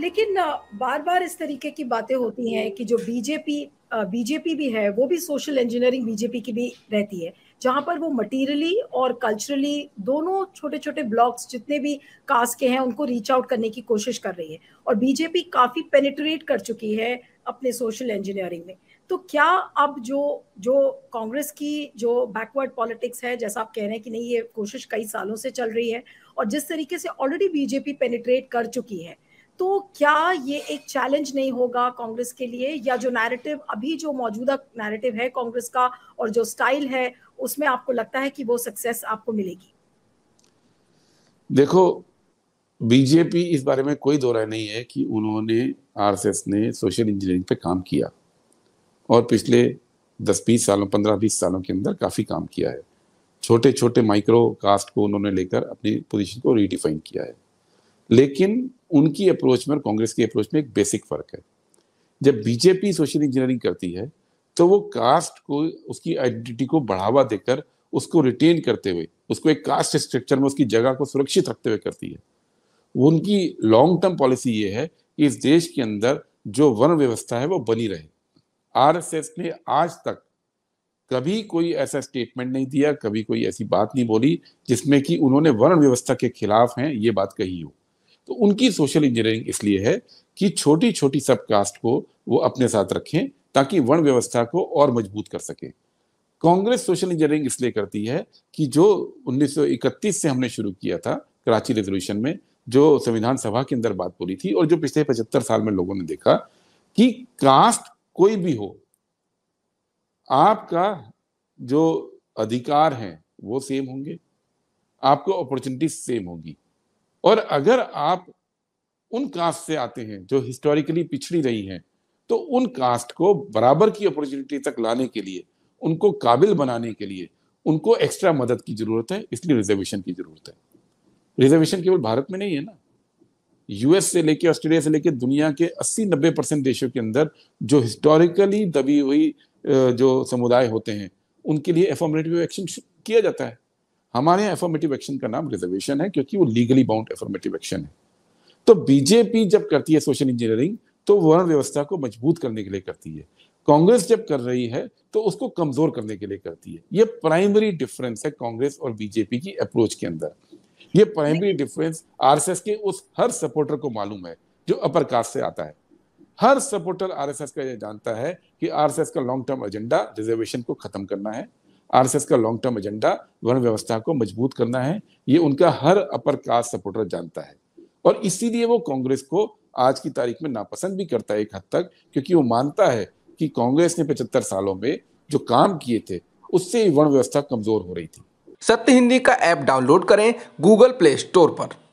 लेकिन बार बार इस तरीके की बातें होती हैं कि जो बीजेपी बीजेपी भी है वो भी सोशल इंजीनियरिंग बीजेपी की भी रहती है जहाँ पर वो मटेरियली और कल्चरली दोनों छोटे छोटे ब्लॉक्स जितने भी कास्ट के हैं उनको रीच आउट करने की कोशिश कर रही है और बीजेपी काफ़ी पेनिट्रेट कर चुकी है अपने सोशल इंजीनियरिंग में तो क्या अब जो जो कांग्रेस की जो बैकवर्ड पॉलिटिक्स है जैसा आप कह रहे हैं कि नहीं ये कोशिश कई सालों से चल रही है और जिस तरीके से ऑलरेडी बीजेपी पेनिट्रेट कर चुकी है तो क्या ये एक चैलेंज नहीं होगा कांग्रेस के लिए या जो नैरेटिव अभी जो मौजूदा नैरेटिव है कांग्रेस का और जो स्टाइल है उसमें आपको लगता है कि वो सक्सेस आपको मिलेगी देखो बीजेपी इस बारे में कोई दो राय नहीं है कि उन्होंने आरएसएस ने सोशल इंजीनियरिंग पे काम किया और पिछले दस बीस सालों पंद्रह बीस सालों के अंदर काफ़ी काम किया है छोटे छोटे माइक्रो कास्ट को उन्होंने लेकर अपनी पोजीशन को रीडिफाइन किया है लेकिन उनकी अप्रोच में और कांग्रेस की अप्रोच में एक बेसिक फर्क है जब बीजेपी सोशल इंजीनियरिंग करती है तो वो कास्ट को उसकी आइडेंटिटी को बढ़ावा देकर उसको रिटेन करते हुए उसको एक कास्ट स्ट्रक्चर में उसकी जगह को सुरक्षित रखते हुए करती है उनकी लॉन्ग टर्म पॉलिसी ये है कि इस देश के अंदर जो वर्ण व्यवस्था है वो बनी रहे आर ने आज तक कभी कोई ऐसा स्टेटमेंट नहीं दिया कभी कोई ऐसी बात नहीं बोली जिसमें कि उन्होंने वर्ण व्यवस्था के खिलाफ हैं ये बात कही हो तो उनकी सोशल इंजीनियरिंग इसलिए है कि छोटी छोटी सब कास्ट को वो अपने साथ रखें ताकि वर्ण व्यवस्था को और मजबूत कर सकें कांग्रेस सोशल इंजीनियरिंग इसलिए करती है कि जो 1931 से हमने शुरू किया था कराची रेजोल्यूशन में जो संविधान सभा के अंदर बात बोली थी और जो पिछले पचहत्तर साल में लोगों ने देखा कि कास्ट कोई भी हो आपका जो अधिकार है वो सेम होंगे आपको अपॉर्चुनिटी सेम होगी और अगर आप उन कास्ट से आते हैं जो हिस्टोरिकली पिछड़ी रही हैं तो उन कास्ट को बराबर की अपॉर्चुनिटी तक लाने के लिए उनको काबिल बनाने के लिए उनको एक्स्ट्रा मदद की जरूरत है इसलिए रिजर्वेशन की जरूरत है रिजर्वेशन केवल भारत में नहीं है ना यूएस से लेके ऑस्ट्रेलिया से लेके दुनिया के 80-90 परसेंट देशों के अंदर जो हिस्टोरिकली दबी हुई जो समुदाय होते हैं उनके लिए एफॉर्मेटिव एक्शन किया जाता है हमारे यहाँ एफॉर्मेटिव एक्शन का नाम रिजर्वेशन है क्योंकि वो लीगली बाउंड एफॉर्मेटिव एक्शन है तो बीजेपी जब करती है सोशल इंजीनियरिंग तो वर्ण व्यवस्था को मजबूत करने के लिए करती है कांग्रेस जब कर रही है तो उसको कमजोर करने के लिए करती है ये प्राइमरी डिफरेंस है कांग्रेस और बीजेपी की अप्रोच के अंदर ये प्राइमरी डिफरेंस आरएसएस के उस हर सपोर्टर को मालूम है जो अपर कास्ट से आता है हर सपोर्टर आरएसएस का ये जानता है कि आरएसएस का लॉन्ग टर्म एजेंडा रिजर्वेशन को खत्म करना है आरएसएस का लॉन्ग टर्म एजेंडा वर्ण व्यवस्था को मजबूत करना है ये उनका हर अपर कास्ट सपोर्टर जानता है और इसीलिए वो कांग्रेस को आज की तारीख में नापसंद भी करता है एक हद तक क्योंकि वो मानता है कि कांग्रेस ने पचहत्तर सालों में जो काम किए थे उससे वर्ण व्यवस्था कमजोर हो रही थी सत्य हिंदी का ऐप डाउनलोड करें गूगल प्ले स्टोर पर